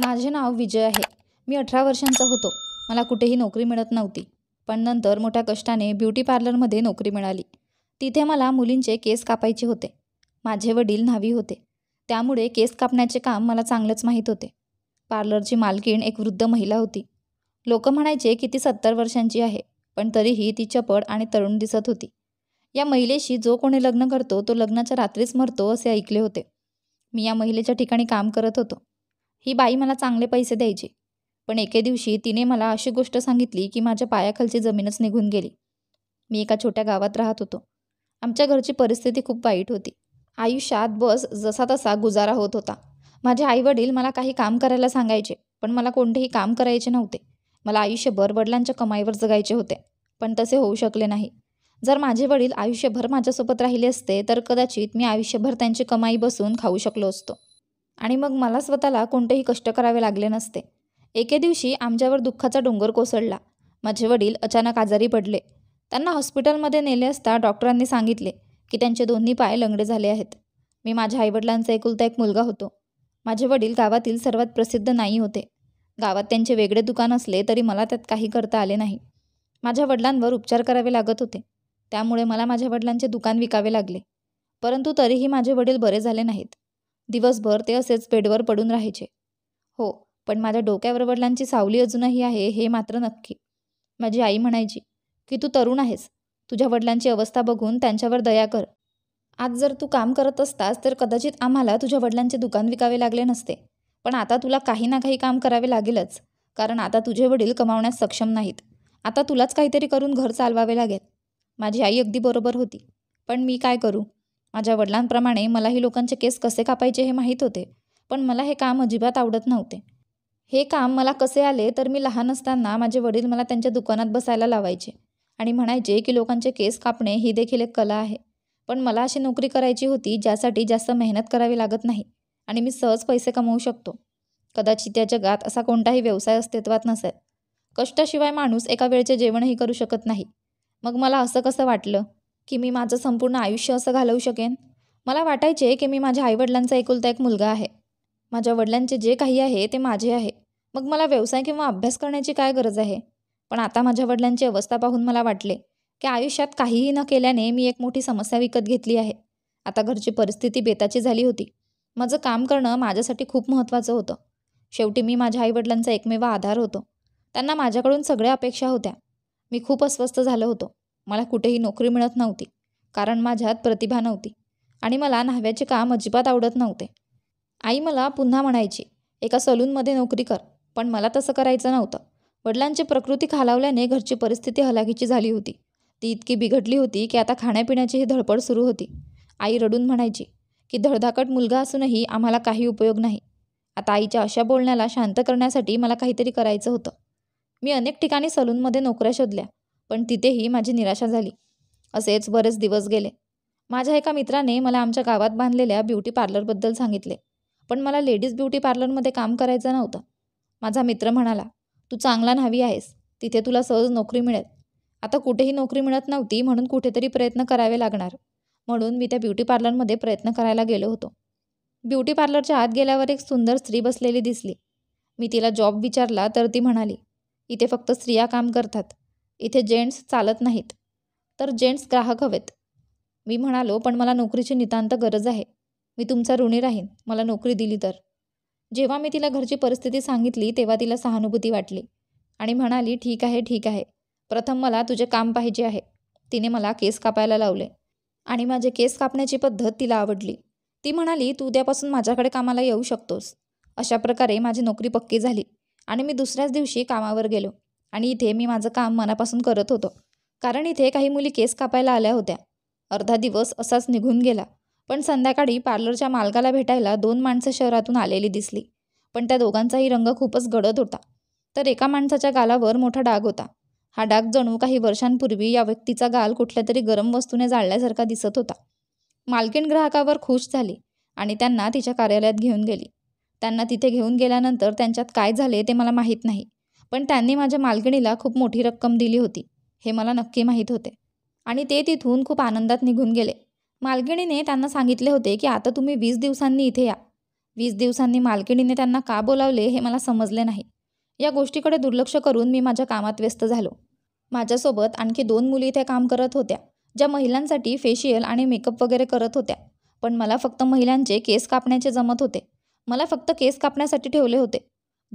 माझे नाव विजय आहे मी अठरा वर्षांचा होतो मला कुठेही नोकरी मिळत नव्हती पण नंतर मोठ्या कष्टाने ब्युटी पार्लरमध्ये नोकरी मिळाली तिथे मला मुलींचे केस कापायचे होते माझे वडील न्हावी होते त्यामुळे केस कापण्याचे काम मला चांगलंच माहीत होते पार्लरची मालकीण एक वृद्ध महिला होती लोक म्हणायचे की ती सत्तर वर्षांची आहे पण तरीही ती चपड आणि तरुण दिसत होती या महिलेशी जो कोणी लग्न करतो तो लग्नाच्या रात्रीच मरतो असे ऐकले होते मी या महिलेच्या ठिकाणी काम करत होतो ही बाई मला चांगले पैसे द्यायची पण एके दिवशी तिने मला अशी गोष्ट सांगितली की माझ्या पायाखालची जमीनच निघून गेली मी एका छोट्या गावात राहत होतो आमच्या घरची परिस्थिती खूप वाईट होती आयुष्यात बस जसा तसा गुजारा होत होता माझे आईवडील मला काही काम करायला सांगायचे पण मला कोणतेही काम करायचे नव्हते मला आयुष्यभर वडिलांच्या कमाईवर जगायचे होते पण तसे होऊ शकले नाही जर माझे वडील आयुष्यभर माझ्यासोबत राहिले असते तर कदाचित मी आयुष्यभर त्यांची कमाई बसून खाऊ शकलो असतो आणि मग मला स्वतःला कोणतेही कष्ट करावे लागले नसते एके दिवशी आमच्यावर दुःखाचा डोंगर कोसळला माझे वडील अचानक आजारी पडले त्यांना हॉस्पिटलमध्ये नेले असता डॉक्टरांनी सांगितले की त्यांचे दोन्ही पाय लंगडे झाले आहेत मी माझ्या आईवडिलांचा एकुलता एक मुलगा होतो माझे वडील गावातील सर्वात प्रसिद्ध नाही होते गावात त्यांचे वेगळे दुकान असले तरी मला त्यात काही करता आले नाही माझ्या वडिलांवर उपचार करावे लागत होते त्यामुळे मला माझ्या वडिलांचे दुकान विकावे लागले परंतु तरीही माझे वडील बरे झाले नाहीत दिवसभर ते असेच बेडवर पडून राहायचे हो पण माझ्या डोक्यावर वडिलांची सावली अजूनही आहे हे मात्र नक्की माझी आई म्हणायची की तू तरुण आहेस तुझ्या वडिलांची अवस्था बघून त्यांच्यावर दया कर आज जर तू काम करत असतास तर कदाचित आम्हाला तुझ्या वडिलांचे दुकान विकावे लागले नसते पण आता तुला काही ना काही काम करावे लागेलच कारण आता तुझे वडील कमावण्यास सक्षम नाहीत आता तुलाच काहीतरी करून घर चालवावे लागेल माझी आई अगदी बरोबर होती पण मी काय करू माझ्या वडिलांप्रमाणे मलाही लोकांचे केस कसे कापायचे हे माहीत होते पण मला हे काम अजिबात आवडत नव्हते हे काम मला कसे आले तर मी लहान असताना माझे वडील मला त्यांच्या दुकानात बसायला लावायचे आणि म्हणायचे की लोकांचे केस कापणे ही देखील एक कला आहे पण मला अशी नोकरी करायची होती ज्यासाठी जास्त मेहनत करावी लागत नाही आणि मी सहज पैसे कमवू शकतो कदाचित या जगात असा कोणताही व्यवसाय अस्तित्वात नसेल कष्टाशिवाय माणूस एका वेळचे जेवणही करू शकत नाही मग मला असं कसं वाटलं की मी माझं संपूर्ण आयुष्य असं घालवू शकेन मला वाटायचे की मी माझ्या आईवडिलांचा एकुलता एक मुलगा आहे माझ्या वडिलांचे जे काही आहे ते माझे आहे मग मला व्यवसाय किंवा अभ्यास करण्याची काय गरज आहे पण आता माझ्या वडिलांची अवस्था पाहून मला वाटले की आयुष्यात काहीही न केल्याने मी एक मोठी समस्या विकत घेतली आहे आता घरची परिस्थिती बेताची झाली होती माझं काम करणं माझ्यासाठी खूप महत्त्वाचं होतं शेवटी मी माझ्या आईवडिलांचा एकमेवा आधार होतो त्यांना माझ्याकडून सगळ्या अपेक्षा होत्या मी खूप अस्वस्थ झालो होतो मला कुठेही नोकरी मिळत नव्हती कारण माझ्यात प्रतिभा नव्हती आणि मला न्हाव्याचे काम अजिबात आवडत नव्हते आई मला पुन्हा म्हणायची एका सलूनमध्ये नोकरी कर पण मला तसं करायचं नव्हतं वडिलांची प्रकृती खालावल्याने घरची परिस्थिती हलाखीची झाली होती ती इतकी बिघडली होती की आता खाण्यापिण्याचीही धडपड सुरू होती आई रडून म्हणायची की धडधाकट मुलगा असूनही आम्हाला काही उपयोग नाही आता आईच्या अशा बोलण्याला शांत करण्यासाठी मला काहीतरी करायचं होतं मी अनेक ठिकाणी सलूनमध्ये नोकऱ्या शोधल्या पण तिथेही माझी निराशा झाली असेच बरेच दिवस गेले माझ्या एका मित्राने मला आमच्या गावात बांधलेल्या ब्युटी पार्लरबद्दल सांगितले पण मला लेडीज ब्युटी पार्लरमध्ये काम करायचं नव्हतं माझा मित्र म्हणाला तू चांगला न्हावी आहेस तिथे तुला सहज नोकरी मिळेल आता कुठेही नोकरी मिळत नव्हती म्हणून कुठेतरी प्रयत्न करावे लागणार म्हणून मी त्या ब्युटी पार्लरमध्ये प्रयत्न करायला गेलो होतो ब्युटी पार्लरच्या आत गेल्यावर एक सुंदर स्त्री बसलेली दिसली मी तिला जॉब विचारला तर ती म्हणाली इथे फक्त स्त्रिया काम करतात इथे जेंट्स चालत नाहीत तर जेंट्स ग्राहक हवेत मी म्हणालो पण मला नोकरीची नितांत गरज आहे मी तुमचा ऋणी राहीन मला नोकरी दिली तर जेव्हा मी तिला घरची परिस्थिती सांगितली तेव्हा तिला सहानुभूती वाटली आणि म्हणाली ठीक आहे ठीक आहे प्रथम मला तुझे काम पाहिजे आहे तिने मला केस कापायला लावले आणि माझे केस कापण्याची पद्धत तिला आवडली ती म्हणाली तू उद्यापासून माझ्याकडे कामाला येऊ शकतोस अशा प्रकारे माझी नोकरी पक्की झाली आणि मी दुसऱ्याच दिवशी कामावर गेलो आणि इथे मी माझं काम मनापासून करत होतो कारण इथे काही मुली केस कापायला आल्या होत्या अर्धा दिवस असाच निघून गेला पण संध्याकाळी पार्लरच्या मालकाला भेटायला दोन माणसं शहरातून आलेली दिसली पण त्या दोघांचाही रंग खूपच गडद होता तर एका माणसाच्या गालावर मोठा डाग होता हा डाग जणू काही वर्षांपूर्वी या व्यक्तीचा गाल कुठल्या तरी गरम वस्तूने जाळल्यासारखा दिसत होता मालकीण ग्राहकावर खुश झाली आणि त्यांना तिच्या कार्यालयात घेऊन गेली त्यांना तिथे घेऊन गेल्यानंतर त्यांच्यात काय झाले ते मला माहीत नाही पण त्यांनी माझ्या मालकिणीला खूप मोठी रक्कम दिली होती हे मला नक्की माहीत होते आणि ते तिथून खूप आनंदात निघून गेले मालकिणीने त्यांना सांगितले होते की आता तुम्ही वीस दिवसांनी इथे या वीस दिवसांनी मालकिणीने त्यांना का बोलावले हे मला समजले नाही या गोष्टीकडे दुर्लक्ष करून मी माझ्या कामात व्यस्त झालो माझ्यासोबत आणखी दोन मुली इथे काम करत होत्या ज्या महिलांसाठी फेशियल आणि मेकअप वगैरे करत होत्या पण मला फक्त महिलांचे केस कापण्याचे जमत होते मला फक्त केस कापण्यासाठी ठेवले होते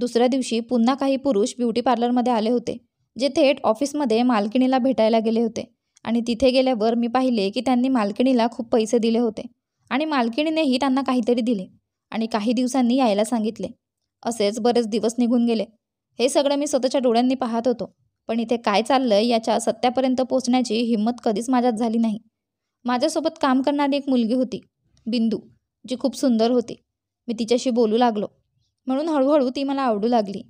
दुसऱ्या दिवशी पुन्हा काही पुरुष ब्युटी पार्लरमध्ये आले होते जे थेट ऑफिसमध्ये मालकिणीला भेटायला गेले होते आणि तिथे गेल्यावर मी पाहिले की त्यांनी मालकिणीला खूप पैसे दिले होते आणि मालकिणीनेही त्यांना काहीतरी दिले आणि काही दिवसांनी यायला सांगितले असेच बरेच दिवस निघून गेले हे सगळं मी स्वतःच्या डोळ्यांनी पाहत होतो पण इथे काय चाललंय याच्या सत्यापर्यंत पोहोचण्याची हिंमत कधीच माझ्यात झाली नाही माझ्यासोबत काम करणारी एक मुलगी होती बिंदू जी खूप सुंदर होती मी तिच्याशी बोलू लागलो म्हणून हळूहळू ती मला आवडू लागली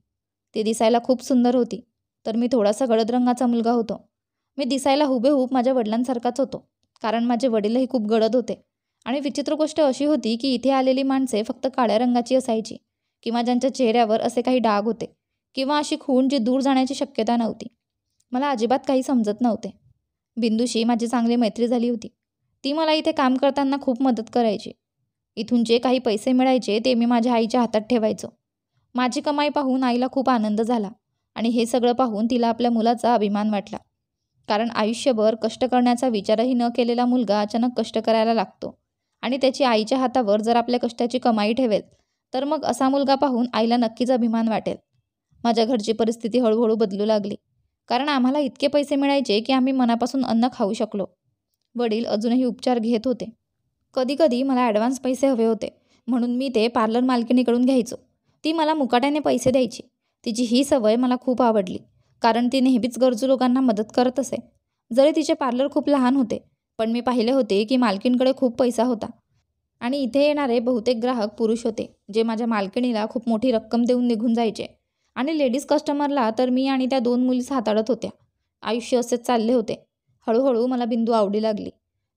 ती दिसायला खूप सुंदर होती तर मी थोडासा गडद रंगाचा मुलगा होतो मी दिसायला हुबेहूब माझ्या वडिलांसारखाच होतो कारण माझे वडीलही खूप गडद होते आणि विचित्र गोष्ट अशी होती की इथे आलेली माणसे फक्त काळ्या रंगाची असायची किंवा ज्यांच्या चेहऱ्यावर असे काही डाग होते किंवा अशी खूण जी दूर जाण्याची शक्यता नव्हती मला अजिबात काही समजत नव्हते बिंदूशी माझी चांगली मैत्री झाली होती ती मला इथे काम करताना खूप मदत करायची इथून जे काही पैसे मिळायचे ते मी माझ्या आईच्या हातात ठेवायचो माझी कमाई पाहून आईला खूप आनंद झाला आणि हे सगळं पाहून तिला आपल्या मुलाचा अभिमान वाटला कारण आयुष्यभर कष्ट करण्याचा विचारही न केलेला मुलगा अचानक कष्ट करायला लागतो आणि त्याची आईच्या हातावर जर आपल्या कष्टाची कमाई ठेवेल तर मग असा मुलगा पाहून आईला नक्कीच अभिमान वाटेल माझ्या घरची परिस्थिती हळूहळू बदलू लागली कारण आम्हाला इतके पैसे मिळायचे की आम्ही मनापासून अन्न खाऊ शकलो वडील अजूनही उपचार घेत होते कधीकधी मला ॲडव्हान्स पैसे हवे होते म्हणून मी ते पार्लर मालकिणीकडून घ्यायचो ती मला मुकाट्याने पैसे द्यायची तिची ही सवय मला खूप आवडली कारण ती नेहमीच गरजू लोकांना मदत करत असे जरी तिचे पार्लर खूप लहान होते पण मी पाहिले होते की मालकीणकडे खूप पैसा होता आणि इथे येणारे बहुतेक ग्राहक पुरुष होते जे माझ्या मालकिणीला खूप मोठी रक्कम देऊन निघून जायचे आणि लेडीज कस्टमरला तर मी आणि त्या दोन मुलीच हाताळत होत्या आयुष्य असेच चालले होते हळूहळू मला बिंदू आवडी लागली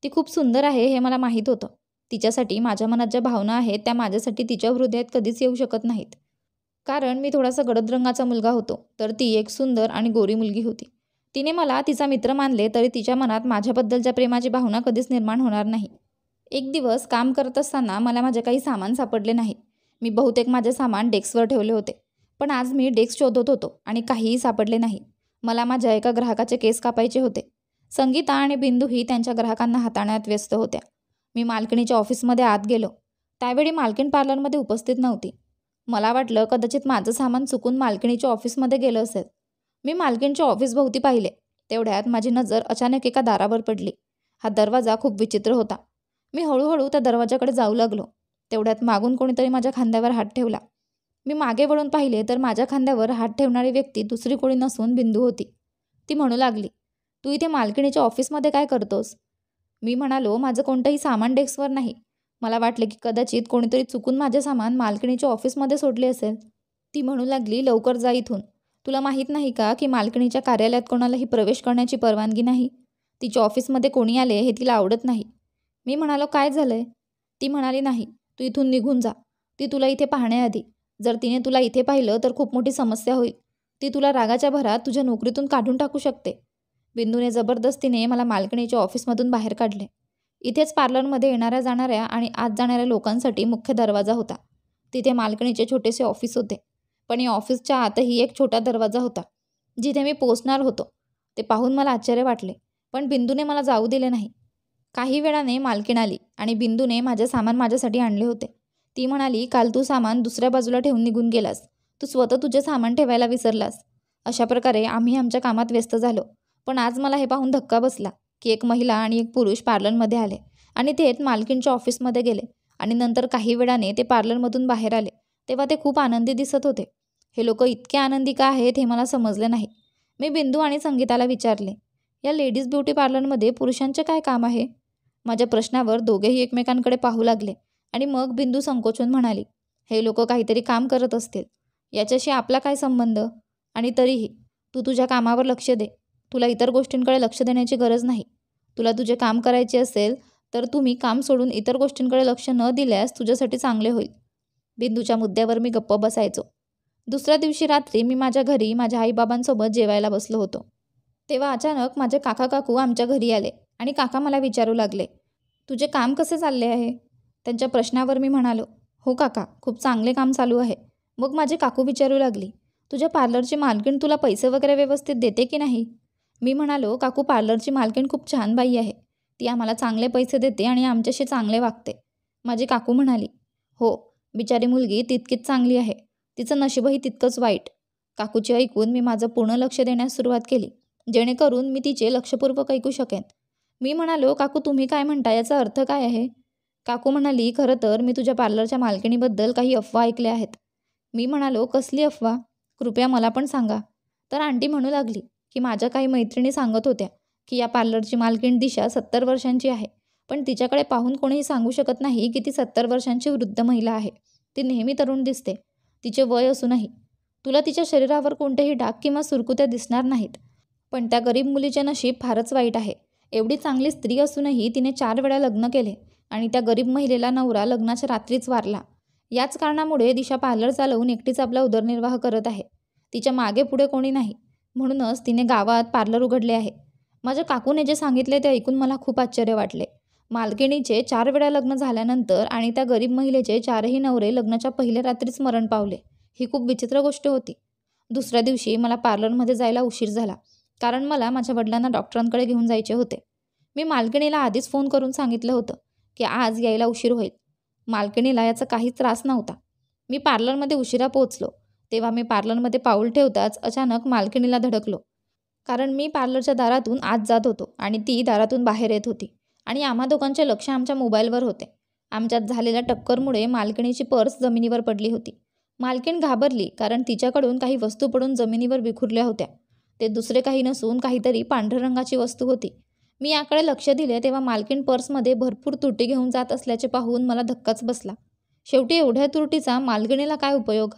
ती खूप सुंदर आहे हे मला माहीत होतं तिच्यासाठी माझ्या मनात ज्या भावना आहेत त्या माझ्यासाठी तिच्या हृदयात कधीच येऊ शकत नाहीत कारण मी थोडासा गडद रंगाचा मुलगा होतो तर ती एक सुंदर आणि गोरी मुलगी होती तिने मला तिचा मित्र मानले तरी तिच्या मनात माझ्याबद्दलच्या प्रेमाची भावना कधीच निर्माण होणार नाही एक दिवस काम करत असताना मला माझे काही सामान सापडले नाही मी बहुतेक माझे सामान डेस्कवर ठेवले होते पण आज मी डेस्क शोधत होतो आणि काहीही सापडले नाही मला माझ्या एका ग्राहकाचे केस कापायचे होते संगीता आणि ही त्यांच्या ग्राहकांना हाताळण्यात व्यस्त होत्या मी मालकिणीच्या ऑफिसमध्ये आत गेलो त्यावेळी मालकीण पार्लरमध्ये उपस्थित नव्हती मला वाटलं कदाचित माझं सामान चुकून मालकिणीच्या ऑफिसमध्ये गेलं असेल मी मालकिणच्या ऑफिसभोवती पाहिले तेवढ्यात माझी नजर अचानक एका दारावर पडली हा दरवाजा खूप विचित्र होता मी हळूहळू त्या दरवाजाकडे जाऊ लागलो तेवढ्यात मागून कोणीतरी माझ्या खांद्यावर हात ठेवला मी मागे वळून पाहिले तर माझ्या खांद्यावर हात ठेवणारी व्यक्ती दुसरी कोणी नसून बिंदू होती ती म्हणू लागली तू इथे मालकिणीच्या ऑफिसमध्ये काय करतोस मी म्हणालो माझं कोणतंही सामान डेस्कवर नाही मला वाटलं की कदाचित कोणीतरी चुकून माझे सामान मालकिणीच्या ऑफिसमध्ये सोडले असेल ती म्हणू लागली लवकर जा इथून तुला माहीत नाही का की मालकिणीच्या कार्यालयात कोणालाही प्रवेश करण्याची परवानगी नाही तिच्या ऑफिसमध्ये कोणी आले हे तिला आवडत नाही मी म्हणालो काय झालंय ती म्हणाली नाही तू इथून निघून जा ती तुला इथे पाहण्याआधी जर तिने तुला इथे पाहिलं तर खूप मोठी समस्या होईल ती तुला रागाच्या भरात तुझ्या नोकरीतून काढून टाकू शकते बिंदूने जबरदस्तीने मला मालकणीच्या ऑफिसमधून बाहेर काढले इथेच पार्लरमध्ये येणाऱ्या जाणाऱ्या आणि आत जाणाऱ्या लोकांसाठी मुख्य दरवाजा होता तिथे मालकिणीचे छोटेसे ऑफिस होते पण या ऑफिसच्या आतही एक छोटा दरवाजा होता जिथे मी पोचणार होतो ते पाहून मला आश्चर्य वाटले पण बिंदूने मला जाऊ दिले नाही काही वेळाने मालकीण आली आणि बिंदूने माझे सामान माझ्यासाठी आणले होते ती म्हणाली काल तू सामान दुसऱ्या बाजूला ठेवून निघून गेलास तू स्वतः तुझे सामान ठेवायला विसरलास अशा प्रकारे आम्ही आमच्या कामात व्यस्त झालो पण आज मला हे पाहून धक्का बसला की एक महिला आणि एक पुरुष पार्लरमध्ये आले आणि थेट मालकीणच्या ऑफिसमध्ये गेले आणि नंतर काही वेळाने ते पार्लरमधून बाहेर आले तेव्हा ते खूप आनंदी दिसत होते हे लोक इतके आनंदी का आहेत हे मला समजले नाही मी बिंदू आणि संगीताला विचारले या लेडीज ब्युटी पार्लरमध्ये पुरुषांचे काय काम आहे माझ्या प्रश्नावर दोघेही एकमेकांकडे पाहू लागले आणि मग बिंदू संकोचून म्हणाली हे लोक काहीतरी काम करत असतील याच्याशी आपला काय संबंध आणि तरीही तू तुझ्या कामावर लक्ष दे तुला इतर गोष्टींकडे लक्ष देण्याची गरज नाही तुला तुझे काम करायचे असेल तर तुम्ही काम सोडून इतर गोष्टींकडे लक्ष न दिल्यास तुझ्यासाठी चांगले होईल बिंदूच्या मुद्द्यावर मी गप्प बसायचो दुसऱ्या दिवशी रात्री मी माझ्या घरी माझ्या आईबाबांसोबत जेवायला बसलो होतो तेव्हा अचानक माझे काका काकू आमच्या घरी आले आणि काका मला विचारू लागले तुझे काम कसे चालले आहे त्यांच्या प्रश्नावर मी म्हणालो हो काका खूप चांगले काम चालू आहे मग माझे काकू विचारू लागली तुझ्या पार्लरची मालकीण तुला पैसे वगैरे व्यवस्थित देते की नाही मी म्हणालो काकू पार्लरची मालकीण खूप छान बाई आहे ती आम्हाला चांगले पैसे देते आणि आमच्याशी चांगले वागते माझी काकू म्हणाली हो बिचारी मुलगी तितकीच चांगली आहे तिचं नशीबही तितकंच वाईट काकूचे ऐकून मी माझं पूर्ण लक्ष देण्यास सुरुवात केली जेणेकरून मी तिचे लक्षपूर्वक ऐकू शकेन मी म्हणालो काकू तुम्ही काय म्हणता याचा अर्थ काय आहे काकू म्हणाली खरं तर मी तुझ्या पार्लरच्या मालकिणीबद्दल काही अफवा ऐकल्या आहेत मी म्हणालो कसली अफवा कृपया मला पण सांगा तर आंटी म्हणू लागली की माझ्या काही मैत्रिणी सांगत होत्या की या पार्लरची मालकीण दिशा सत्तर वर्षांची आहे पण तिच्याकडे पाहून कोणीही सांगू शकत नाही की ती सत्तर वर्षांची वृद्ध महिला आहे ती नेहमी तरुण दिसते तिचे वय असूनही तुला तिच्या शरीरावर कोणतेही डाग किंवा सुरकुत्या दिसणार नाहीत पण त्या गरीब मुलीचे नशीब फारच वाईट आहे एवढी चांगली स्त्री असूनही तिने चार वेळा लग्न केले आणि त्या गरीब महिलेला नवरा लग्नाच्या रात्रीच वारला याच कारणामुळे दिशा पार्लर चालवून एकटीच आपला उदरनिर्वाह करत आहे तिच्या मागे पुढे कोणी नाही म्हणूनच तिने गावात पार्लर उघडले आहे माझ्या काकूने जे सांगितले ते ऐकून मला खूप आश्चर्य वाटले मालकिणीचे चार वेळा लग्न झाल्यानंतर आणि त्या गरीब महिलेचे चारही नवरे लग्नाच्या पहिल्या रात्रीच मरण पावले ही खूप विचित्र गोष्ट होती दुसऱ्या दिवशी मला पार्लरमध्ये जायला उशीर झाला कारण मला माझ्या वडिलांना डॉक्टरांकडे घेऊन जायचे होते मी मालकिणीला आधीच फोन करून सांगितलं होतं की आज यायला उशीर होईल मालकिणीला याचा काहीच त्रास नव्हता मी पार्लरमध्ये उशिरा पोहोचलो तेव्हा मी पार्लरमध्ये पाऊल ठेवताच अचानक मालकिणीला धडकलो कारण मी पार्लरच्या दारातून आत जात होतो आणि ती दारातून बाहेर येत होती आणि आम्हा दोघांचे लक्ष आमच्या मोबाईलवर होते आमच्यात झालेल्या टक्करमुळे मालकिणीची पर्स जमिनीवर पडली होती मालकीण घाबरली कारण तिच्याकडून काही वस्तू पडून जमिनीवर विखुरल्या होत्या ते दुसरे काही नसून काहीतरी पांढरंगाची वस्तू होती मी याकडे लक्ष दिले तेव्हा मालकीण पर्समध्ये भरपूर तुटी घेऊन जात असल्याचे पाहून मला धक्काच बसला शेवटी एवढ्या तुरटीचा मालकिणीला काय उपयोग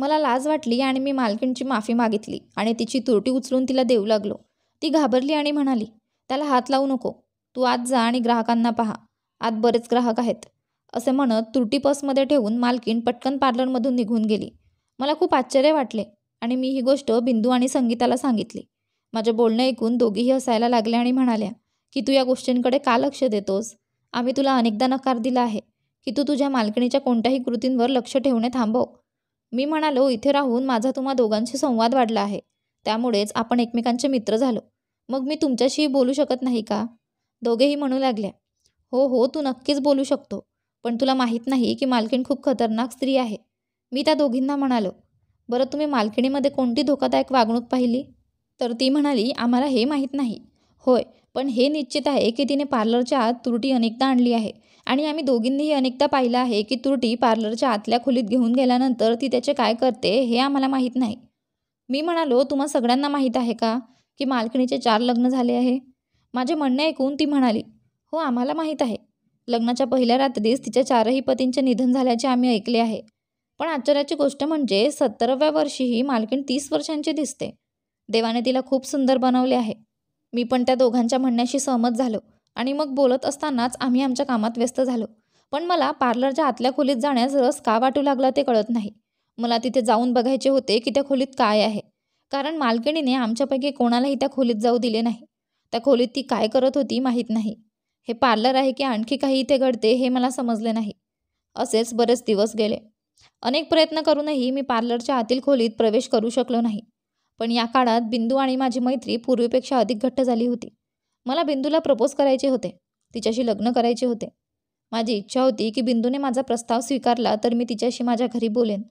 मला लाज वाटली आणि मी मालकीणची माफी मागितली आणि तिची तुरटी उचलून तिला देऊ लागलो ती घाबरली आणि म्हणाली त्याला हात लावू नको तू आत जा आणि ग्राहकांना पहा आत बरेच ग्राहक आहेत असे म्हणत तुरटी पर्समध्ये ठेवून मालकीण पटकन पार्लरमधून निघून गेली मला खूप आश्चर्य वाटले आणि मी ही गोष्ट बिंदू आणि संगीताला सांगितली माझे बोलणे ऐकून दोघीही हसायला लागले आणि म्हणाल्या की तू या गोष्टींकडे का लक्ष देतोस आम्ही तुला अनेकदा नकार दिला आहे की तू तुझ्या मालकिणीच्या कोणत्याही कृतींवर लक्ष ठेवणे थांबव मी म्हणालो इथे राहून माझा तुम्हा दोघांशी संवाद वाढला आहे त्यामुळेच आपण एकमेकांचे मित्र झालो मग मी तुमच्याशी बोलू शकत नाही का दोघेही म्हणू लागल्या हो हो तू नक्कीच बोलू शकतो पण तुला माहीत नाही की मालकीण खूप खतरनाक स्त्री आहे मी त्या दोघींना म्हणालो बरं तुम्ही मालकिणीमध्ये कोणती धोकादायक वागणूक पाहिली तर ती म्हणाली आम्हाला हे माहीत नाही होय पण हे निश्चित आहे की तिने पार्लरच्या आत तुरटी अनेकदा आणली आहे आणि आम्ही दोघींनीही अनेकदा पाहिलं आहे की तुरटी पार्लरच्या आतल्या खोलीत घेऊन गेल्यानंतर ती त्याचे काय करते हे आम्हाला माहीत नाही मी म्हणालो तुम्हाला सगळ्यांना माहीत आहे का की मालकिणीचे चार लग्न झाले आहे माझे म्हणणे ऐकून ती म्हणाली हो आम्हाला माहीत आहे लग्नाच्या पहिल्या रात्रीच तिच्या चारही पतींचे निधन झाल्याचे आम्ही ऐकले आहे पण आश्चर्याची गोष्ट म्हणजे सत्तराव्या वर्षीही मालकीण तीस वर्षांची दिसते देवाने तिला खूप सुंदर बनवले आहे मी पण त्या दोघांच्या म्हणण्याशी सहमत झालो आणि मग बोलत असतानाच आम्ही आमच्या कामात व्यस्त झालो पण मला पार्लरच्या आतल्या खोलीत जाण्यास रस का वाटू लागला ते कळत नाही मला तिथे जाऊन बघायचे होते की त्या खोलीत काय आहे कारण मालकिणीने आमच्यापैकी कोणालाही त्या खोलीत जाऊ दिले नाही त्या खोलीत ती काय करत होती माहीत नाही हे पार्लर आहे की आणखी काही इथे घडते हे मला समजले नाही असेच बरेच दिवस गेले अनेक प्रयत्न करूनही मी पार्लरच्या आतील खोलीत प्रवेश करू शकलो नाही पण या काळात बिंदू आणि माझी मैत्री पूर्वीपेक्षा अधिक घट्ट झाली होती मला बिंदूला प्रपोज करायचे होते तिच्याशी लग्न करायचे होते माझी इच्छा होती की बिंदूने माझा प्रस्ताव स्वीकारला तर मी तिच्याशी माझ्या घरी बोलेन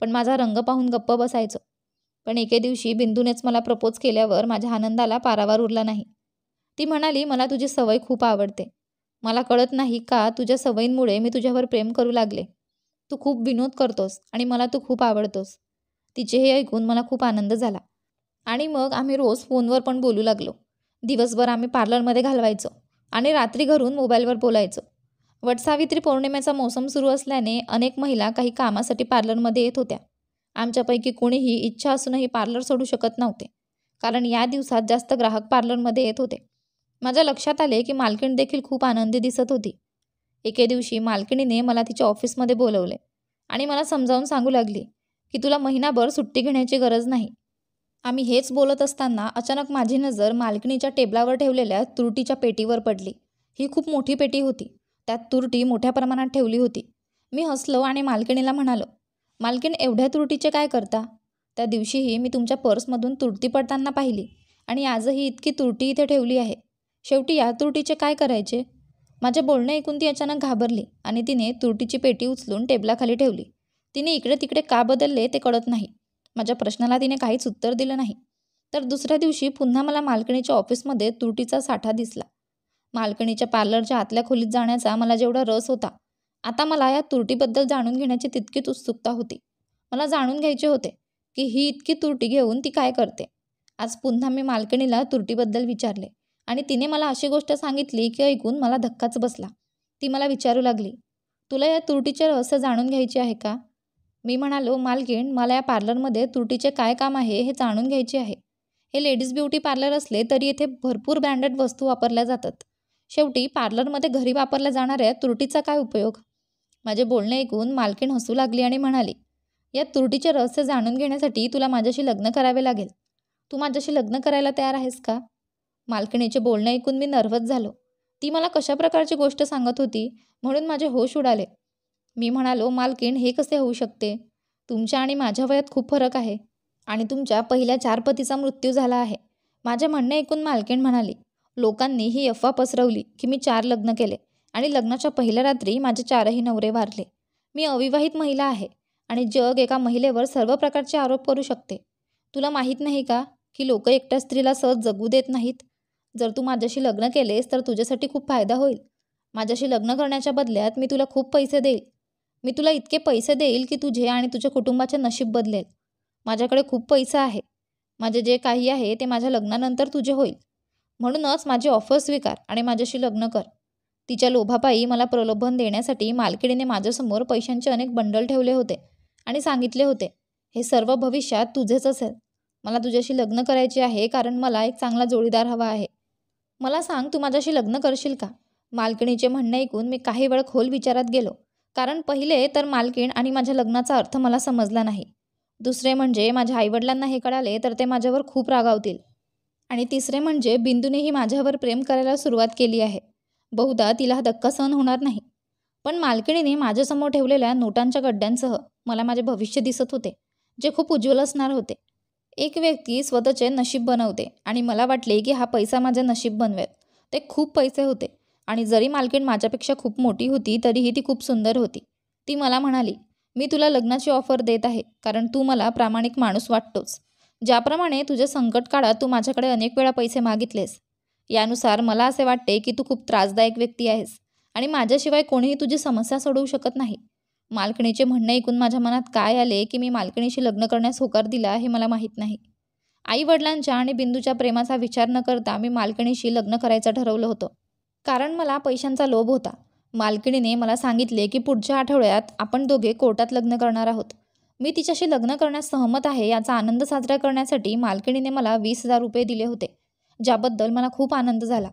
पण माझा रंग पाहून गप्प बसायचं पण एके दिवशी बिंदूनेच मला प्रपोज केल्यावर माझ्या आनंदाला पारावार उरला नाही ती म्हणाली मला तुझी सवय खूप आवडते मला कळत नाही का तुझ्या सवयींमुळे मी तुझ्यावर प्रेम करू लागले तू खूप विनोद करतोस आणि मला तू खूप आवडतोस तिचे हे ऐकून मला खूप आनंद झाला आणि मग आम्ही रोज फोनवर पण बोलू लागलो दिवसभर आम्ही पार्लरमध्ये घालवायचो आणि रात्री घरून मोबाईलवर बोलायचो वटसावित्री पौर्णिमेचा मोसम सुरू असल्याने अनेक महिला काही कामासाठी पार्लरमध्ये येत होत्या आमच्यापैकी कोणीही इच्छा असूनही पार्लर सोडू शकत नव्हते कारण या दिवसात जास्त ग्राहक पार्लरमध्ये येत होते माझ्या लक्षात आले की मालकीण देखील खूप आनंदी दिसत होती एके दिवशी मालकिणीने मला तिच्या ऑफिसमध्ये बोलवले आणि मला समजावून सांगू लागली की तुला महिनाभर सुट्टी घेण्याची गरज नाही आम्ही हेच बोलत असताना अचानक माझी नजर मालकिणीच्या टेबलावर ठेवलेल्या तुरटीच्या पेटीवर पडली ही खूप मोठी पेटी होती त्यात तुरटी मोठ्या प्रमाणात ठेवली होती मी हसलो आणि मालकिणीला म्हणालो मालकीण एवढ्या तुरटीचे काय करता त्या दिवशीही मी तुमच्या पर्समधून तुरटी पडताना पाहिली आणि आजही इतकी तुरटी इथे ठेवली आहे शेवटी या तुरटीचे काय करायचे माझे बोलणे ऐकून ती अचानक घाबरली आणि तिने तुरटीची पेटी उचलून टेबलाखाली ठेवली तिने इकडे तिकडे का बदलले ते कळत नाही माझ्या प्रश्नाला तिने काहीच उत्तर दिलं नाही तर दुसऱ्या दिवशी पुन्हा मला मालकणीच्या ऑफिसमध्ये तुरटीचा साठा दिसला मालकणीच्या पार्लरच्या आतल्या खोलीत जाण्याचा मला जेवढा रस होता आता मला या तुरटीबद्दल जाणून घेण्याची तितकीच उत्सुकता होती मला जाणून घ्यायचे होते की ही इतकी तुरटी घेऊन ती काय करते आज पुन्हा मी मालकणीला तुरटीबद्दल विचारले आणि तिने मला अशी गोष्ट सांगितली की ऐकून मला धक्काच बसला ती मला विचारू लागली तुला या तुरटीचे रहस्य जाणून घ्यायचे आहे का मी म्हणालो मालकीण मला या पार्लरमध्ये त्रुटीचे काय काम आहे हे जाणून घ्यायचे आहे हे लेडीज ब्युटी पार्लर असले तरी येथे भरपूर ब्रँडेड वस्तू वापरल्या जातात शेवटी पार्लरमध्ये घरी वापरल्या जाणाऱ्या त्रुटीचा काय उपयोग माझे बोलणे ऐकून मालकीण हसू लागली आणि म्हणाली या त्रुटीचे रहस्य जाणून घेण्यासाठी तुला माझ्याशी लग्न करावे लागेल तू माझ्याशी लग्न करायला तयार आहेस का मालकिणीचे बोलणे ऐकून मी नर्वस झालो ती मला कशा प्रकारची गोष्ट सांगत होती म्हणून माझे होश उडाले मी म्हणालो मालकीण हे कसे होऊ शकते तुमच्या आणि माझ्या वयात खूप फरक आहे आणि तुमच्या पहिल्या चार पतीचा मृत्यू झाला आहे माझे म्हणणे ऐकून मालकीण म्हणाली लोकांनी ही अफवा पसरवली की मी चार लग्न केले आणि लग्नाच्या पहिल्या रात्री माझे चारही नवरे वारले मी अविवाहित महिला आहे आणि जग एका महिलेवर सर्व प्रकारचे आरोप करू शकते तुला माहीत नाही का की लोक एकट्या स्त्रीला सहज जगू देत नाहीत जर तू माझ्याशी लग्न केलेस तर तुझ्यासाठी खूप फायदा होईल माझ्याशी लग्न करण्याच्या बदल्यात मी तुला खूप पैसे देईल मी तुला इतके पैसे देईल की तुझे आणि तुझ्या कुटुंबाचे नशीब बदलेल माझ्याकडे खूप पैसा आहे माझे जे काही आहे ते माझ्या लग्नानंतर तुझे होईल म्हणूनच माझी ऑफर स्वीकार आणि माझ्याशी लग्न कर तिच्या लोभापायी मला प्रलोभन देण्यासाठी मालकिणीने माझ्यासमोर पैशांचे अनेक बंडल ठेवले होते आणि सांगितले होते हे सर्व भविष्यात तुझेच असेल मला तुझ्याशी लग्न करायचे आहे कारण मला एक चांगला जोडीदार हवा आहे मला सांग तू माझ्याशी लग्न करशील का मालकिणीचे म्हणणे ऐकून मी काही वेळ खोल विचारात गेलो कारण पहिले तर मालकीण आणि माझ्या लग्नाचा अर्थ मला समजला नाही दुसरे म्हणजे माझ्या आईवडिलांना हे कळाले तर ते माझ्यावर खूप रागावतील आणि तिसरे म्हणजे बिंदूनेही माझ्यावर प्रेम करायला सुरुवात केली आहे बहुधा तिला हा धक्का सहन होणार नाही पण मालकिणीने माझ्यासमोर ठेवलेल्या नोटांच्या गड्ड्यांसह मला माझे भविष्य दिसत होते जे खूप उज्ज्वल असणार होते एक व्यक्ती स्वतःचे नशीब बनवते आणि मला वाटले की हा पैसा माझे नशीब बनवेल ते खूप पैसे होते आणि जरी मालकीण माझ्यापेक्षा खूप मोठी होती तरीही ती खूप सुंदर होती ती मला म्हणाली मी तुला लग्नाची ऑफर देत आहे कारण तू मला प्रामाणिक माणूस वाटतोस ज्याप्रमाणे तुझ्या संकट काळात तू माझ्याकडे अनेक वेळा पैसे मागितलेस यानुसार मला असे वाटते की तू खूप त्रासदायक व्यक्ती आहेस आणि माझ्याशिवाय कोणीही तुझी समस्या सोडवू शकत नाही मालकिणीचे म्हणणं ऐकून माझ्या मनात काय आले की मी मालकिणीशी लग्न करण्यास होकार दिला हे मला माहीत नाही आई वडिलांच्या आणि बिंदूच्या प्रेमाचा विचार न करता मी मालकिणीशी लग्न करायचं ठरवलं होतं कारण मला पैशांचा लोभ होता मालकिणीने मला सांगितले की पुढच्या आठवड्यात आपण दोघे कोर्टात लग्न करणार आहोत मी तिच्याशी लग्न करण्यास सहमत आहे याचा आनंद साजरा करण्यासाठी मालकिणीने मला वीस हजार रुपये दिले होते ज्याबद्दल मला खूप आनंद झाला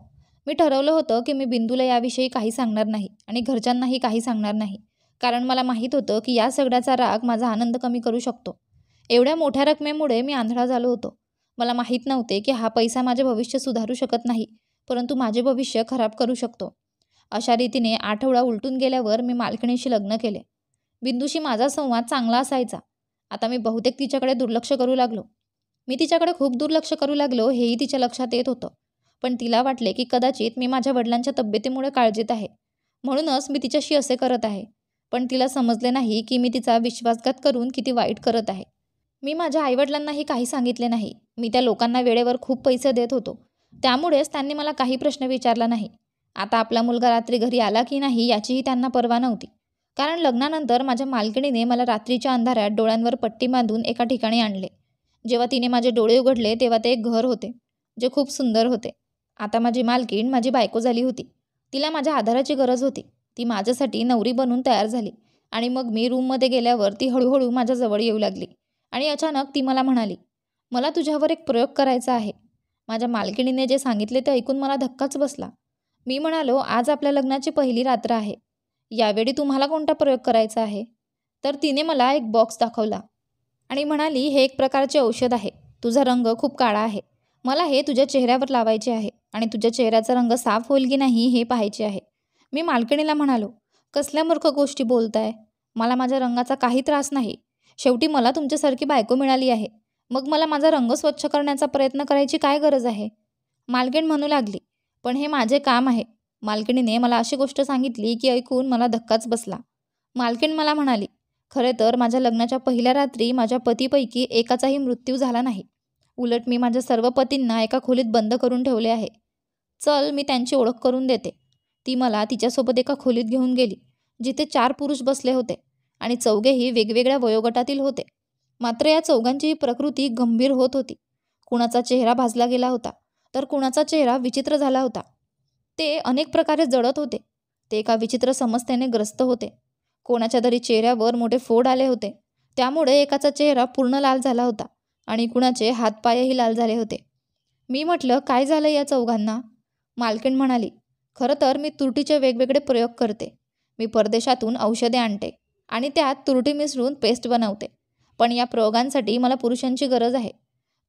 मी ठरवलं होतं की मी बिंदूला याविषयी काही सांगणार नाही आणि घरच्यांनाही काही सांगणार नाही कारण मला माहीत होतं की या सगळ्याचा राग माझा आनंद कमी करू शकतो एवढ्या मोठ्या रकमेमुळे मी आंधळा झालो होतो मला माहीत नव्हते की हा पैसा माझे भविष्य सुधारू शकत नाही परंतु माझे भविष्य खराब करू शकतो अशा रीतीने आठवडा उलटून गेल्यावर मी मालकिणीशी लग्न केले बिंदूशी माझा संवाद चांगला असायचा आता मी बहुतेक तिच्याकडे दुर्लक्ष करू लागलो मी तिच्याकडे खूप दुर्लक्ष करू लागलो हेही तिच्या लक्षात येत होतं पण तिला वाटले की कदाचित मी माझ्या वडिलांच्या तब्येतीमुळे काळजीत आहे म्हणूनच मी तिच्याशी असे करत आहे पण तिला समजले नाही की मी तिचा विश्वासघात करून किती वाईट करत आहे मी माझ्या आईवडिलांनाही काही सांगितले नाही मी त्या लोकांना वेळेवर खूप पैसे देत होतो त्यामुळेच त्यांनी मला काही प्रश्न विचारला नाही आता आपला मुलगा रात्री घरी आला की नाही याचीही त्यांना पर्वा नव्हती कारण लग्नानंतर माझ्या मालकिणीने मला रात्रीच्या अंधारात डोळ्यांवर पट्टी बांधून एका ठिकाणी आणले जेव्हा तिने माझे डोळे उघडले तेव्हा ते एक घर होते जे खूप सुंदर होते आता माझी मालकीण माझी बायको झाली होती तिला माझ्या आधाराची गरज होती ती माझ्यासाठी नवरी बनून तयार झाली आणि मग मी रूममध्ये गेल्यावर ती हळूहळू माझ्याजवळ येऊ लागली आणि अचानक ती मला म्हणाली मला तुझ्यावर एक प्रयोग करायचा आहे माझ्या मालकिणीने जे सांगितले ते ऐकून मला धक्काच बसला मी म्हणालो आज आपल्या लग्नाची पहिली रात्र आहे यावेळी तुम्हाला कोणता प्रयोग करायचा आहे तर तिने मला एक बॉक्स दाखवला आणि म्हणाली हे एक प्रकारचे औषध आहे तुझा रंग खूप काळा आहे मला हे तुझ्या चेहऱ्यावर लावायचे आहे आणि तुझ्या चेहऱ्याचा रंग साफ होईल की नाही हे पाहायचे आहे मी मालकिणीला म्हणालो कसल्या मूर्ख गोष्टी बोलताय मला माझ्या रंगाचा काही त्रास नाही शेवटी मला तुमच्यासारखी बायको मिळाली आहे मग मला माझा रंग स्वच्छ करण्याचा प्रयत्न करायची काय गरज आहे मालकीण म्हणू लागली पण हे माझे काम आहे मालकिणीने मला अशी गोष्ट सांगितली की ऐकून मला धक्काच बसला मालकीण मला म्हणाली खरे तर माझ्या लग्नाच्या पहिल्या रात्री माझ्या पतीपैकी एकाचाही मृत्यू झाला नाही उलट मी माझ्या सर्व पतींना एका खोलीत बंद करून ठेवले आहे चल मी त्यांची ओळख करून देते ती मला तिच्यासोबत एका खोलीत घेऊन गेली जिथे चार पुरुष बसले होते आणि चौघेही वेगवेगळ्या वयोगटातील होते मात्र या चौघांची प्रकृती गंभीर होत होती कुणाचा चेहरा भाजला गेला होता तर कुणाचा चेहरा विचित्र झाला होता ते अनेक प्रकारे जळत होते ते एका विचित्र समस्येने ग्रस्त होते कोणाच्या तरी चेहऱ्यावर मोठे फोड आले होते त्यामुळे एकाचा चेहरा पूर्ण लाल झाला होता आणि कुणाचे हातपायही लाल झाले होते मी म्हटलं काय झालं या चौघांना मालकीण म्हणाली खरं तर मी तुरटीचे वेगवेगळे प्रयोग करते मी परदेशातून औषधे आणते आणि त्यात तुरटी मिसळून पेस्ट बनवते पण या प्रयोगांसाठी मला पुरुषांची गरज आहे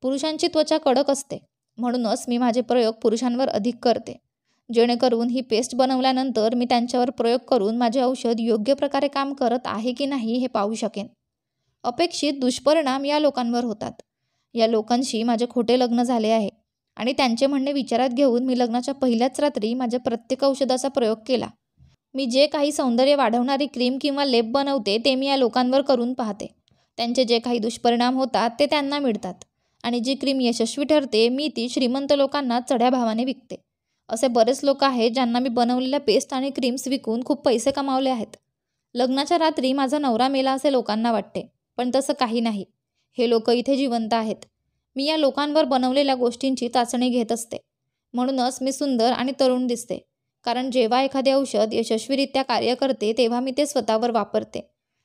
पुरुषांची त्वचा कडक असते म्हणूनच मी माझे प्रयोग पुरुषांवर अधिक करते जेणेकरून ही पेस्ट बनवल्यानंतर मी त्यांच्यावर प्रयोग करून माझे औषध योग्य प्रकारे काम करत आहे की नाही हे पाहू शकेन अपेक्षित दुष्परिणाम या लोकांवर होतात या लोकांशी माझे खोटे लग्न झाले आहे आणि त्यांचे म्हणणे विचारात घेऊन मी लग्नाच्या पहिल्याच रात्री माझ्या प्रत्येक औषधाचा प्रयोग केला मी जे काही सौंदर्य वाढवणारी क्रीम किंवा लेप बनवते ते मी या लोकांवर करून पाहते त्यांचे जे काही दुष्परिणाम होतात ते त्यांना मिळतात आणि जी क्रीम यशस्वी ठरते मी ती श्रीमंत लोकांना चढ्या भावाने विकते असे बरेच लोक आहेत ज्यांना मी बनवलेल्या पेस्ट आणि क्रीम्स विकून खूप पैसे कमावले आहेत लग्नाच्या रात्री माझा नवरा मेला असे लोकांना वाटते पण तसं काही नाही हे लोक इथे जिवंत आहेत मी या लोकांवर बनवलेल्या गोष्टींची चाचणी घेत असते म्हणूनच मी सुंदर आणि तरुण दिसते कारण जेव्हा एखादे औषध यशस्वीरित्या कार्य करते तेव्हा मी ते स्वतःवर वापरते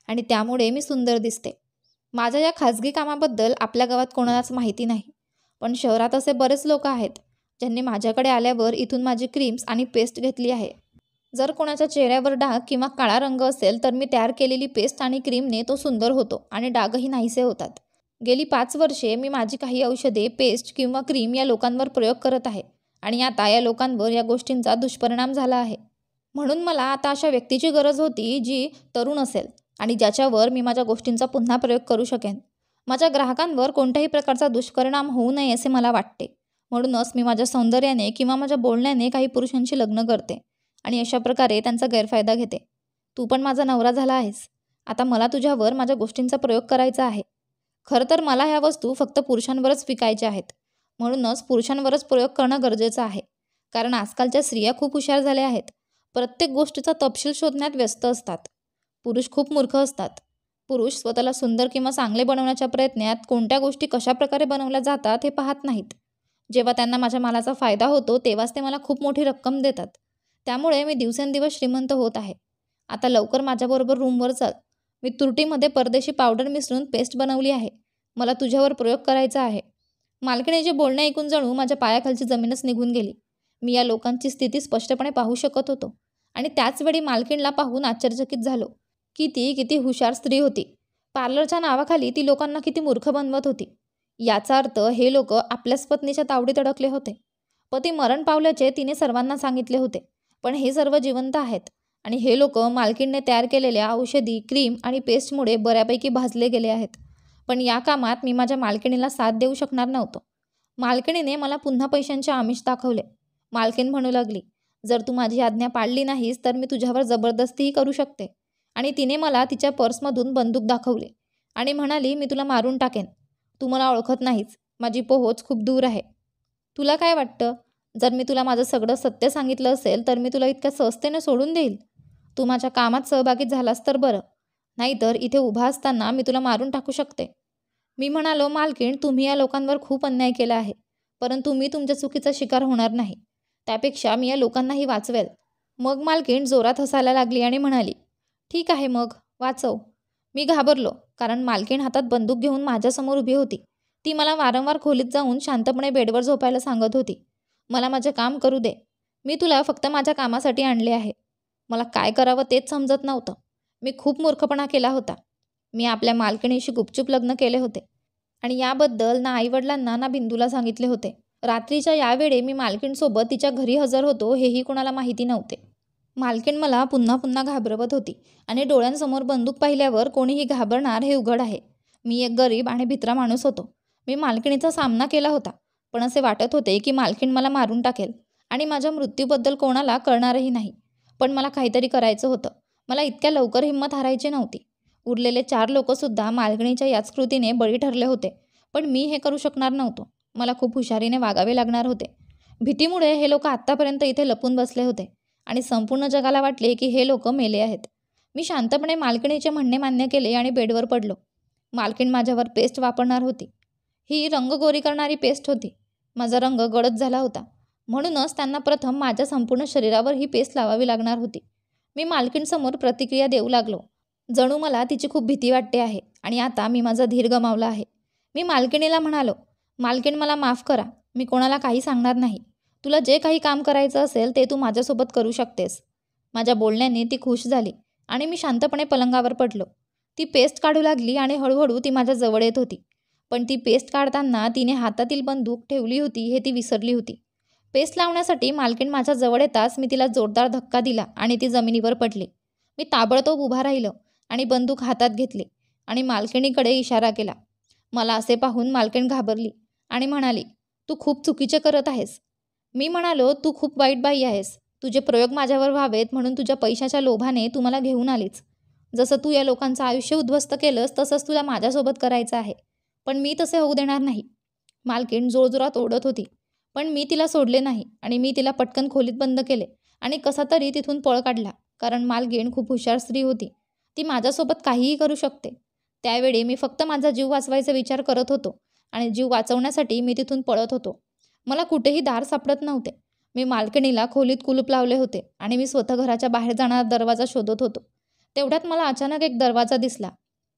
आणि त्यामुळे मी सुंदर दिसते माझ्या या खाजगी कामाबद्दल आपल्या गावात कोणालाच माहिती नाही पण शहरात असे बरेच लोक आहेत ज्यांनी माझ्याकडे आल्यावर इथून माझी क्रीम्स आणि पेस्ट घेतली आहे जर कोणाच्या चेहऱ्यावर डाग किंवा काळा रंग असेल तर मी तयार केलेली पेस्ट आणि क्रीमने तो सुंदर होतो आणि डागही नाहीसे होतात गेली पाच वर्षे मी माझी काही औषधे पेस्ट किंवा क्रीम या लोकांवर प्रयोग करत आहे आणि आता या लोकांवर या गोष्टींचा दुष्परिणाम झाला आहे म्हणून मला आता अशा व्यक्तीची गरज होती जी तरुण असेल आणि ज्याच्यावर मी माझ्या गोष्टींचा पुन्हा प्रयोग करू शकेन माझ्या ग्राहकांवर कोणत्याही प्रकारचा दुष्परिणाम होऊ नये असे मला वाटते म्हणूनच मी माझ्या सौंदर्याने किंवा माझ्या बोलण्याने काही पुरुषांशी लग्न करते आणि अशा प्रकारे त्यांचा गैरफायदा घेते तू पण माझा नवरा झाला आहेस आता मला तुझ्यावर माझ्या गोष्टींचा प्रयोग करायचा आहे खरं तर मला ह्या वस्तू फक्त पुरुषांवरच विकायच्या आहेत म्हणूनच पुरुषांवरच प्रयोग करणं गरजेचं आहे कारण आजकालच्या स्त्रिया खूप हुशार झाल्या आहेत प्रत्येक गोष्टीचा तपशील शोधण्यात व्यस्त असतात पुरुष खूप मूर्ख असतात पुरुष स्वतःला सुंदर किंवा चांगले बनवण्याच्या प्रयत्नात कोणत्या गोष्टी कशाप्रकारे बनवल्या जातात हे पाहत नाहीत जेव्हा त्यांना माझ्या मालाचा फायदा होतो तेव्हाच ते मला खूप मोठी रक्कम देतात त्यामुळे मी दिवसेंदिवस श्रीमंत होत आहे आता लवकर माझ्याबरोबर रूमवर चाल मी तुरटीमध्ये परदेशी पावडर मिसळून पेस्ट बनवली आहे मला तुझ्यावर प्रयोग करायचा आहे मालकिणीचे बोलणे ऐकून जणू माझ्या पायाखालची जमीनच निघून गेली मी या लोकांची स्थिती स्पष्टपणे पाहू शकत होतो आणि त्याचवेळी मालकिणला पाहून आश्चर्यचकित झालो की ती किती हुशार स्त्री होती पार्लरच्या नावाखाली ती लोकांना किती मूर्ख बनवत होती याचा अर्थ हे लोक आपल्याच पत्नीच्या तावडीत अडकले होते पती मरण पावल्याचे तिने सर्वांना सांगितले होते पण हे सर्व जिवंत आहेत आणि हे लोक मालकीणने तयार केलेल्या औषधी क्रीम आणि पेस्टमुळे बऱ्यापैकी भाजले गेले आहेत पण या कामात मी माझ्या मालकिणीला साथ देऊ शकणार नव्हतो मालकिणीने मला पुन्हा पैशांचे आमिष दाखवले मालकीण म्हणू लागली जर तू माझी आज्ञा पाळली नाहीस तर मी तुझ्यावर जबरदस्तीही करू शकते आणि तिने मला तिच्या पर्समधून बंदूक दाखवले आणि म्हणाली मी तुला मारून टाकेन तू मला ओळखत नाहीच माझी पोहोच खूप दूर आहे तुला काय वाटतं जर मी तुला माझं सगळं सत्य सांगितलं असेल तर मी तुला इतक्या सहजतेने सोडून देईल तू माझ्या कामात सहभागी झालास तर बरं नाहीतर इथे उभा असताना मी तुला मारून टाकू शकते मी म्हणालो मालकीण तुम्ही या लोकांवर खूप अन्याय केला आहे परंतु मी तुमच्या चुकीचा शिकार होणार नाही त्यापेक्षा मी या लोकांनाही वाचवेल मग मालकीण जोरात हसायला लागली आणि म्हणाली ठीक आहे मग वाचव मी घाबरलो कारण मालकीण हातात बंदूक घेऊन माझ्यासमोर उभी होती ती मला वारंवार खोलीत जाऊन शांतपणे बेडवर झोपायला सांगत होती मला माझे काम करू दे मी तुला फक्त माझ्या कामासाठी आणले आहे मला काय करावं तेच समजत नव्हतं मी खूप मूर्खपणा केला होता मी आपल्या मालकिणीशी गुपचूप लग्न केले होते आणि याबद्दल ना आईवडिलांना ना बिंदूला सांगितले होते रात्रीच्या यावेळी मी मालकीणसोबत तिच्या घरी हजर होतो हेही कुणाला माहिती नव्हते मालकीण मला पुन्हा पुन्हा घाबरवत होती आणि डोळ्यांसमोर बंदूक पाहिल्यावर कोणीही घाबरणार हे उघड आहे मी एक गरीब आणि भित्रा माणूस होतो मी मालकिणीचा सामना केला होता पण असे वाटत होते की मालकीण मला मारून टाकेल आणि माझ्या मृत्यूबद्दल कोणाला कळणारही नाही पण मला काहीतरी करायचं होतं मला इतक्या लवकर हिंमत हारायची नव्हती उरलेले चार लोकसुद्धा मालकिणीच्या याच कृतीने बळी ठरले होते पण मी हे करू शकणार नव्हतो मला खूप हुशारीने वागावे लागणार होते भीतीमुळे हे लोक आत्तापर्यंत इथे लपून बसले होते आणि संपूर्ण जगाला वाटले की हे लोक मेले आहेत मी शांतपणे मालकिणीचे म्हणणे मान्य केले आणि बेडवर पडलो मालकीण माझ्यावर पेस्ट वापरणार होती ही रंग गोरी करणारी पेस्ट होती माझा रंग गडद झाला होता म्हणूनच त्यांना प्रथम माझ्या संपूर्ण शरीरावर ही पेस्ट लावावी लागणार होती मी मालकीणसमोर प्रतिक्रिया देऊ लागलो जणू मला तिची खूप भीती वाटते आहे आणि आता मी माझा धीर गमावला आहे मी मालकिणीला म्हणालो मालकीण मला माफ करा मी कोणाला काही सांगणार नाही तुला जे काही काम करायचं असेल ते तू माझ्यासोबत करू शकतेस माझ्या बोलण्याने ती खुश झाली आणि मी शांतपणे पलंगावर पडलो ती पेस्ट काढू लागली आणि हळूहळू ती माझ्या जवळ येत होती पण ती पेस्ट काढताना तिने हातातील बंदूक ठेवली होती हे ती विसरली होती पेस्ट लावण्यासाठी मालकीण माझ्या जवळ येताच मी तिला जोरदार धक्का दिला आणि ती जमिनीवर पडली मी ताबडतोब उभा राहिलो आणि बंदूक हातात घेतली आणि मालकिणीकडे इशारा केला मला असे पाहून मालकीण घाबरली आणि म्हणाली तू खूप चुकीचे करत आहेस मी म्हणालो तू खूप वाईट बाई आहेस तुझे प्रयोग माझ्यावर व्हावेत म्हणून तुझ्या पैशाच्या लोभाने तू मला घेऊन आलीच जसं तू या लोकांचं आयुष्य उद्ध्वस्त केलंस तसंच तुला माझ्यासोबत करायचं आहे पण मी तसे होऊ देणार नाही मालकीण जोरजोरात ओढत होती पण मी तिला सोडले नाही आणि मी तिला पटकन खोलीत बंद केले आणि कसा तरी तिथून पळ काढला कारण मालगीण खूप हुशार स्त्री होती ती माझ्यासोबत काहीही करू शकते त्यावेळी मी फक्त माझा जीव वाचवायचा विचार करत होतो आणि जीव वाचवण्यासाठी मी तिथून पळत होतो मला कुठेही दार सापडत नव्हते मी मालकिणीला खोलीत कुलूप लावले होते आणि मी स्वतः घराच्या बाहेर जाणारा दरवाजा शोधत होतो तेवढ्यात मला अचानक एक दरवाजा दिसला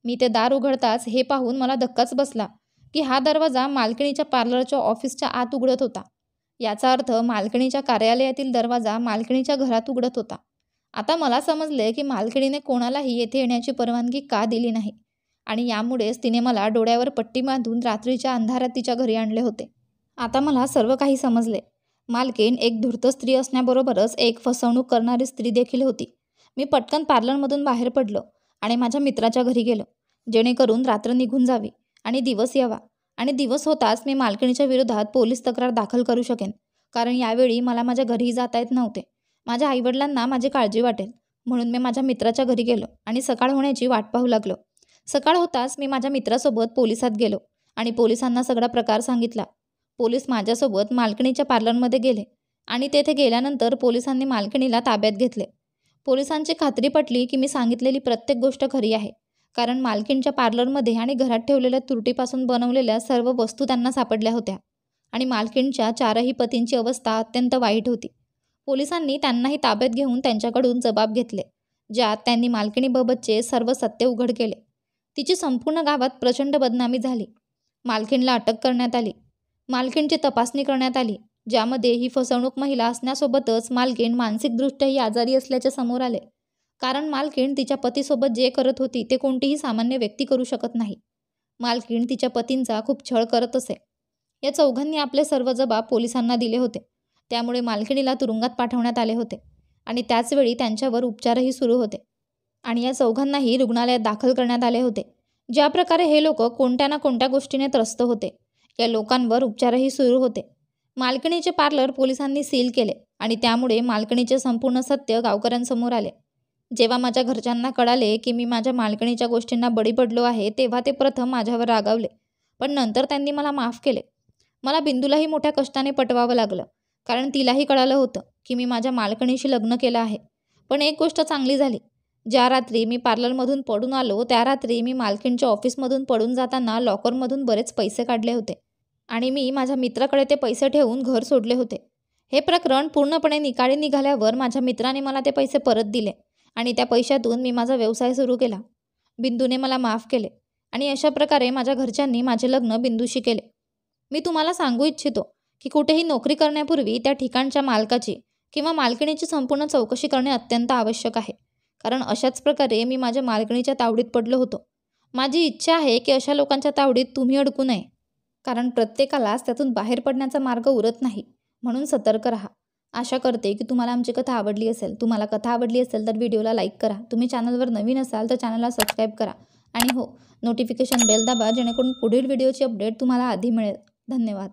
मी ते दार उघडताच हे पाहून मला धक्काच बसला की हा दरवाजा मालकिणीच्या पार्लरच्या ऑफिसच्या आत उघडत होता याचा अर्थ मालकिणीच्या कार्यालयातील दरवाजा मालकिणीच्या घरात उघडत होता आता मला समजले की मालकिणीने कोणालाही येथे येण्याची परवानगी का दिली नाही आणि यामुळेच तिने मला डोळ्यावर पट्टी बांधून रात्रीच्या अंधारात तिच्या घरी आणले होते आता मला सर्व काही समजले मालकीन एक धूर्त स्त्री असण्याबरोबरच एक फसवणूक करणारी स्त्री देखील होती मी पटकन पार्लरमधून बाहेर पडलो आणि माझ्या मित्राच्या घरी गेलो जेणेकरून रात्र निघून जावी आणि दिवस यावा आणि दिवस होताच मी मालकिणीच्या विरोधात पोलीस तक्रार दाखल करू शकेन कारण यावेळी मला माझ्या घरी जाता येत नव्हते माझ्या आईवडिलांना माझी काळजी वाटेल म्हणून मी माझ्या मित्राच्या घरी गेलो आणि सकाळ होण्याची वाट पाहू लागलो सकाळ होताच मी माझ्या मित्रासोबत पोलिसात गेलो आणि पोलिसांना सगळा प्रकार सांगितला पोलीस माझ्यासोबत मालकिणीच्या पार्लरमध्ये गेले आणि तेथे गेल्यानंतर पोलिसांनी मालकिणीला ताब्यात घेतले पोलिसांची खात्री पटली की मी सांगितलेली प्रत्येक गोष्ट खरी आहे कारण मालकीणच्या पार्लरमध्ये आणि घरात ठेवलेल्या तुरटीपासून बनवलेल्या सर्व वस्तू त्यांना सापडल्या होत्या आणि मालकीणच्या चारही पतींची अवस्था अत्यंत वाईट होती पोलिसांनी त्यांनाही ताब्यात घेऊन त्यांच्याकडून जबाब घेतले ज्यात त्यांनी मालकिणीबाबतचे सर्व सत्य उघड केले तिची संपूर्ण गावात प्रचंड बदनामी झाली मालकीणला अटक करण्यात आली मालकीणची तपासणी करण्यात आली ज्यामध्ये ही फसवणूक महिला असण्यासोबतच मालकीण मानसिकदृष्ट्याही आजारी असल्याचे समोर आले कारण मालकीण तिच्या पतीसोबत जे करत होती ते कोणतीही सामान्य व्यक्ती करू शकत नाही मालकीण तिच्या पतींचा खूप छळ करत असे या चौघांनी आपले सर्व जबाब पोलिसांना दिले होते त्यामुळे मालकिणीला तुरुंगात पाठवण्यात आले होते आणि त्याचवेळी त्यांच्यावर उपचारही सुरू होते आणि या चौघांनाही रुग्णालयात दाखल करण्यात आले होते ज्या प्रकारे हे लोक कोणत्या ना कोणत्या गोष्टीने त्रस्त होते या लोकांवर उपचारही सुरू होते मालकणीचे पार्लर पोलिसांनी सील केले आणि त्यामुळे मालकणीचे संपूर्ण सत्य गावकऱ्यांसमोर आले जेव्हा माझ्या घरच्यांना कळाले की मी माझ्या मालकणीच्या गोष्टींना बळी पडलो आहे तेव्हा ते प्रथम माझ्यावर रागावले पण नंतर त्यांनी मला माफ केले मला बिंदूलाही मोठ्या कष्टाने पटवावं लागलं कारण तिलाही कळालं होतं की मी माझ्या मालकणीशी लग्न केलं आहे पण एक गोष्ट चांगली झाली ज्या रात्री मी पार्लरमधून पडून आलो त्या रात्री मी मालकीणच्या ऑफिसमधून पडून जाताना लॉकरमधून बरेच पैसे काढले होते आणि मी माझ्या मित्राकडे ते पैसे ठेवून घर सोडले होते हे प्रकरण पूर्णपणे निकाळी निघाल्यावर माझ्या मित्राने मला ते पैसे परत दिले आणि त्या पैशातून मी माझा व्यवसाय सुरू केला बिंदूने मला माफ केले आणि अशा प्रकारे माझ्या घरच्यांनी माझे लग्न बिंदूशी केले मी तुम्हाला सांगू इच्छितो की कुठेही नोकरी करण्यापूर्वी त्या ठिकाणच्या मालकाची किंवा मालकिणीची संपूर्ण चौकशी करणे अत्यंत आवश्यक आहे कारण अशाच प्रकारे मी माझ्या मालकणीच्या तावडीत पडलो होतो माझी इच्छा आहे की अशा लोकांच्या तावडीत तुम्ही अडकू नये कारण प्रत्येकालाच त्यातून बाहेर पडण्याचा मार्ग उरत नाही म्हणून सतर्क राहा आशा करते की तुम्हाला आमची कथा आवडली असेल तुम्हाला कथा आवडली असेल तर व्हिडिओला लाईक करा तुम्ही चॅनलवर नवीन असाल तर चॅनलला सबस्क्राईब करा आणि हो नोटिफिकेशन बेल दाबा जेणेकरून पुढील व्हिडिओची अपडेट तुम्हाला आधी मिळेल धन्यवाद